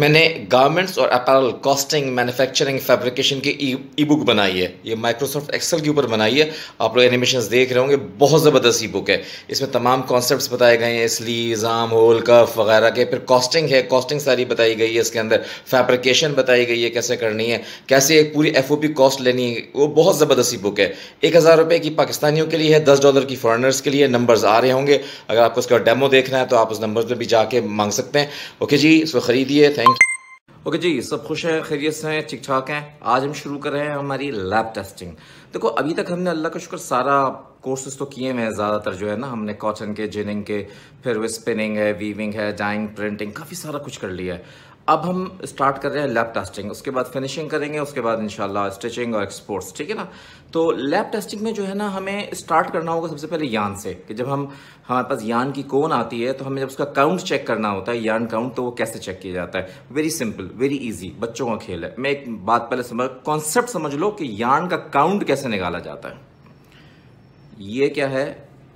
मैंने गारमेंट्स और apparel costing manufacturing fabrication की ई e, बुक बनाई है ये माइक्रोसॉफ्ट एक्सेल के ऊपर बनाई है आप लोग एनिमेशन देख रहे होंगे बहुत ज़बरदस्त ई बुक है इसमें तमाम कॉन्सेप्ट बताए गए हैं स्लीव आम होल कफ वगैरह के फिर कॉस्टिंग है कॉस्टिंग सारी बताई गई है इसके अंदर फैब्रिकेशन बताई गई है कैसे करनी है कैसे एक पूरी एफ कॉस्ट लेनी है वो बहुत ज़बरदस्त ई बुक है एक हज़ार रुपये की पाकिस्तानियों के लिए है दस डॉलर की फॉरनर्स के लिए नंबर्स आ रहे होंगे अगर आपको उसका डेमो देखना है तो आप उस नंबर पर भी जाके मांग सकते हैं ओके जी इसको ख़रीदिए थैंक ओके जी सब खुश हैं खैरियत से हैं ठीक ठाक हैं आज हम शुरू कर रहे हैं हमारी लैब टेस्टिंग देखो अभी तक हमने अल्लाह का शुक्र सारा कोर्सेज तो किए हुए हैं ज़्यादातर जो है ना हमने कॉटन के जिनिंग के फिर वो स्पिनिंग है वीविंग है डाइंग प्रिंटिंग काफ़ी सारा कुछ कर लिया है अब हम स्टार्ट कर रहे हैं लैब टेस्टिंग उसके बाद फिनिशिंग करेंगे उसके बाद इंशाल्लाह स्टिचिंग और एक्सपोर्ट्स ठीक है ना तो लैब टेस्टिंग में जो है ना हमें स्टार्ट करना होगा सबसे पहले यान से कि जब हम हमारे पास यान की कोन आती है तो हमें जब उसका काउंट चेक करना होता है यान काउंट तो वो कैसे चेक किया जाता है वेरी सिंपल वेरी ईजी बच्चों का खेल है मैं एक बात पहले समझ कॉन्सेप्ट समझ लो कि यान का काउंट कैसे निकाला जाता है ये क्या है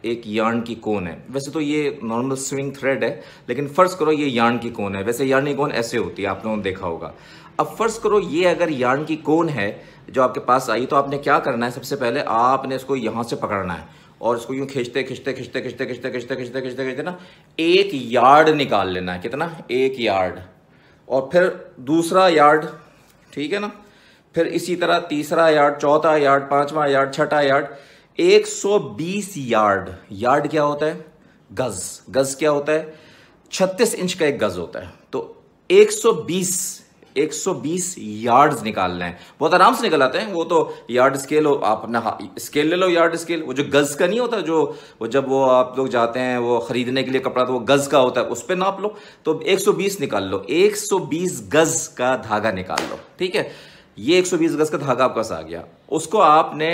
एक यार्न की कोन है वैसे तो ये नॉर्मल स्विंग थ्रेड है लेकिन फ़र्ज़ करो ये यार्न की कोन है वैसे यार्न की कोन ऐसे होती है आप लोगों ने देखा होगा अब फ़र्ज़ करो ये अगर यार्न की कोन है जो आपके पास आई तो आपने क्या करना है सबसे पहले आपने इसको यहां से पकड़ना है और इसको यूं खींचते खींचते खींचते खींचते खींचते खींचते खींचते खींचते खींचते ना एक यार्ड निकाल लेना है कितना एक यार्ड और फिर दूसरा यार्ड ठीक है ना फिर इसी तरह तीसरा यार्ड चौथा यार्ड पांचवा यार्ड छठा यार्ड 120 यार्ड यार्ड क्या होता है गज गज क्या होता है 36 इंच का एक गज होता है तो 120 120 यार्ड्स निकालना है बहुत आराम से निकल आते हैं वो तो यार्ड स्केल हो आप अपना हाँ, स्केल ले लो यार्ड स्केल वो जो गज का नहीं होता जो वो जब वो आप लोग जाते हैं वो खरीदने के लिए कपड़ा तो वो गज का होता है उस पर नाप लो तो 120 निकाल लो 120 गज का धागा निकाल लो ठीक है ये 120 गज का धागा आपका आ गया उसको आपने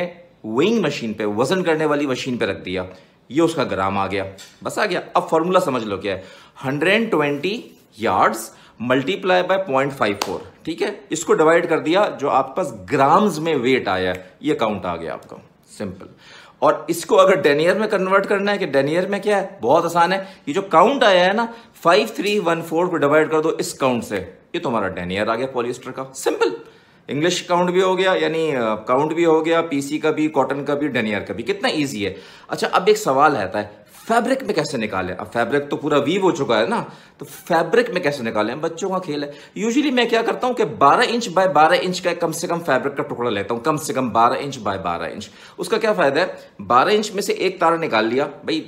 वेइंग मशीन पे वजन करने वाली मशीन पे रख दिया ये उसका ग्राम आ गया बस आ गया अब फॉर्मूला समझ लो क्या है hundred and twenty yards multiply by point five four ठीक है इसको डिवाइड कर दिया जो आपके पास ग्राम्स में वेट आया ये काउंट आ गया आपका सिंपल और इसको अगर डेनियर में कन्वर्ट करना है कि डेनियर में क्या है बहुत आसान है ये जो काउंट आया है ना फाइव थ्री वन फोर को डिवाइड कर दो इस काउंट से ये तुम्हारा डेनियर आ गया पॉलिस्टर का सिंपल इंग्लिश काउंट भी हो गया यानी काउंट भी हो गया पीसी का भी कॉटन का भी डेनियर का भी कितना ईजी है अच्छा अब एक सवाल रहता है फैब्रिक में कैसे निकालें अब फैब्रिक तो पूरा वीव हो चुका है ना तो फैब्रिक में कैसे निकालें बच्चों का खेल है यूजुअली मैं क्या करता हूं कि 12 इंच बाय 12 इंच का कम से कम फैब्रिक का टुकड़ा लेता हूं कम से कम 12 इंच बाय 12 इंच उसका क्या फायदा है 12 इंच में से एक तारा निकाल लिया भाई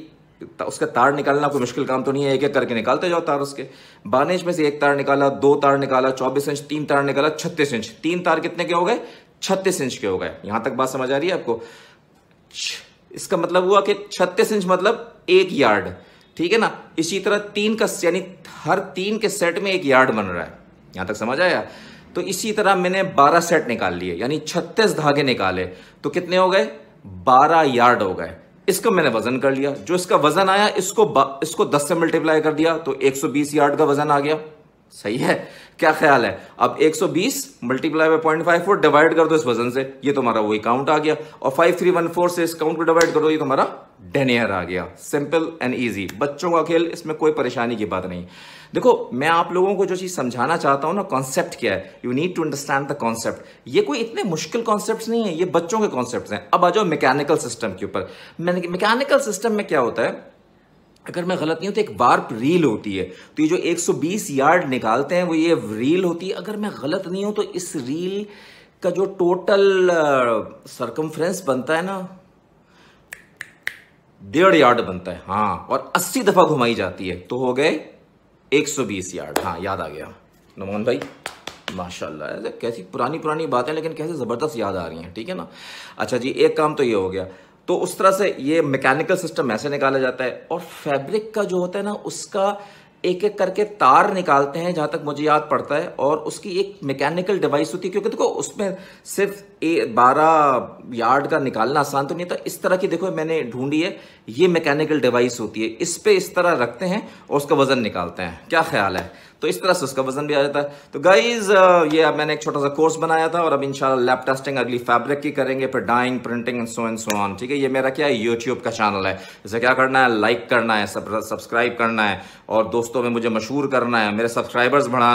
उसका तार निकालना कोई मुश्किल काम तो नहीं है एक एक करके निकालते जाओ तार उसके बारह इंच में से एक तार निकाला दो तार निकाला चौबीस इंच तीन तार निकाला छत्तीस इंच तीन तार कितने के हो गए छत्तीस इंच के हो गए यहां तक बात समझ आ रही है आपको इसका मतलब हुआ कि छत्तीस इंच मतलब एक यार्ड ठीक है ना इसी तरह तीन का यानी हर तीन के सेट में एक यार्ड बन रहा है यहां तक समझ आया तो इसी तरह मैंने 12 सेट निकाल लिए यानी 36 धागे निकाले तो कितने हो गए 12 यार्ड हो गए इसका मैंने वजन कर लिया जो इसका वजन आया इसको इसको 10 से मल्टीप्लाई कर दिया तो 120 यार्ड का वजन आ गया सही है क्या ख्याल है अब 120 multiply by point five four divide कर दो इस वजन से ये तुम्हारा वही काउंट आ गया और 5314 से इस काउंट को डिवाइड कर दो ये तुम्हारा डेनियर आ गया सिंपल एंड इजी बच्चों का खेल इसमें कोई परेशानी की बात नहीं देखो मैं आप लोगों को जो चीज़ समझाना चाहता हूं ना कॉन्सेप्ट क्या है you need to understand the concept ये कोई इतने मुश्किल कॉन्सेप्ट नहीं है ये बच्चों के कॉन्सेप्ट हैं अब आ जाओ मैकेनिकल सिस्टम के ऊपर मैकेनिकल सिस्टम में क्या होता है अगर मैं गलत नहीं हूँ तो एक वार्प रील होती है तो ये जो 120 यार्ड निकालते हैं वो ये रील होती है अगर मैं गलत नहीं हूँ तो इस रील का जो टोटल सरकमफ्रेंस बनता है ना डेढ़ यार्ड बनता है हाँ और 80 दफ़ा घुमाई जाती है तो हो गए 120 यार्ड हाँ याद आ गया नमोन भाई माशाल्लाह कैसी पुरानी पुरानी बातें लेकिन कैसे ज़बरदस्त याद आ रही हैं ठीक है ना अच्छा जी एक काम तो ये हो गया तो उस तरह से ये मैकेनिकल सिस्टम ऐसे निकाला जाता है और फैब्रिक का जो होता है ना उसका एक एक करके तार निकालते हैं जहाँ तक मुझे याद पड़ता है और उसकी एक मैकेनिकल डिवाइस होती है क्योंकि देखो उसमें सिर्फ ए बारह यार्ड का निकालना आसान तो नहीं था इस तरह की देखो मैंने ढूंढी है ये मैकेनिकल डिवाइस होती है इस पर इस तरह रखते हैं और उसका वज़न निकालते हैं क्या ख्याल है तो इस तरह से उसका वजन भी आ जाता है तो गाइज uh, ये अब मैंने एक छोटा सा कोर्स बनाया था और अब इनशाला लैब टेस्टिंग अगली फैब्रिक की करेंगे फिर dyeing printing and so and so on ठीक है ये मेरा क्या है यूट्यूब का चैनल है इसे क्या करना है लाइक करना है सब्सक्राइब करना है और दोस्तों में मुझे मशहूर करना है मेरे सब्सक्राइबर्स बढ़ाना